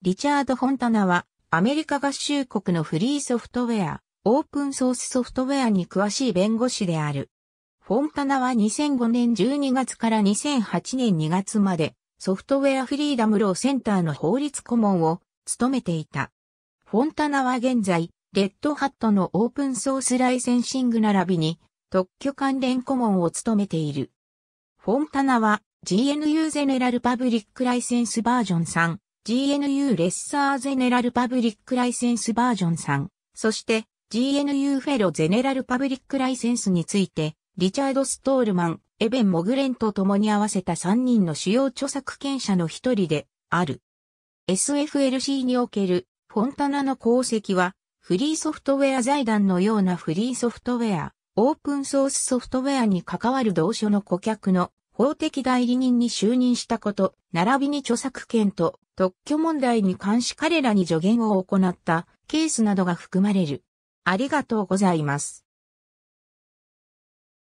リチャード・フォンタナは、アメリカ合衆国のフリーソフトウェア、オープンソースソフトウェアに詳しい弁護士である。フォンタナは2005年12月から2008年2月まで、ソフトウェアフリーダムローセンターの法律顧問を務めていた。フォンタナは現在、レッドハットのオープンソースライセンシング並びに特許関連顧問を務めている。フォンタナは GNU ゼネラルパブリックライセンスバージョン3 GNU レッサーゼネラルパブリックライセンスバージョン3、そして GNU フェロゼネラルパブリックライセンスについて、リチャード・ストールマン、エベン・モグレンと共に合わせた3人の主要著作権者の一人である。SFLC におけるフォンタナの功績は、フリーソフトウェア財団のようなフリーソフトウェア、オープンソースソフトウェアに関わる同書の顧客の法的代理人に就任したこと、並びに著作権と特許問題に関し彼らに助言を行ったケースなどが含まれる。ありがとうございます。